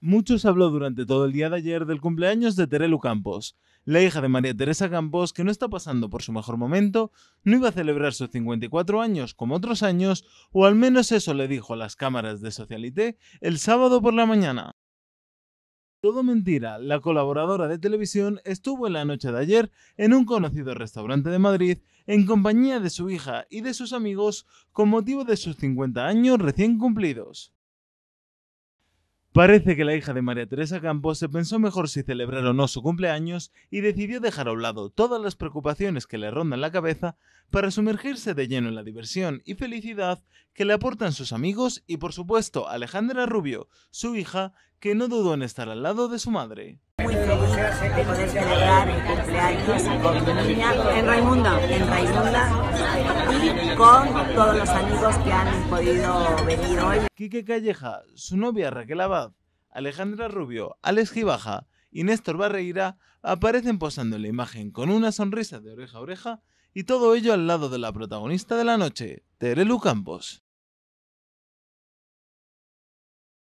Muchos habló durante todo el día de ayer del cumpleaños de Terelu Campos. La hija de María Teresa Campos, que no está pasando por su mejor momento, no iba a celebrar sus 54 años como otros años, o al menos eso le dijo a las cámaras de Socialité el sábado por la mañana. Todo mentira, la colaboradora de televisión estuvo en la noche de ayer en un conocido restaurante de Madrid en compañía de su hija y de sus amigos con motivo de sus 50 años recién cumplidos. Parece que la hija de María Teresa Campos se pensó mejor si celebrar o no su cumpleaños y decidió dejar a un lado todas las preocupaciones que le rondan la cabeza para sumergirse de lleno en la diversión y felicidad que le aportan sus amigos y por supuesto Alejandra Rubio, su hija, que no dudó en estar al lado de su madre de celebrar el cumpleaños con niña. En En Raimunda y con todos los amigos que han podido venir hoy. Quique Calleja, su novia Raquel Abad, Alejandra Rubio, Alex Gibaja y Néstor Barreira aparecen posando en la imagen con una sonrisa de oreja a oreja y todo ello al lado de la protagonista de la noche, Terelu Campos.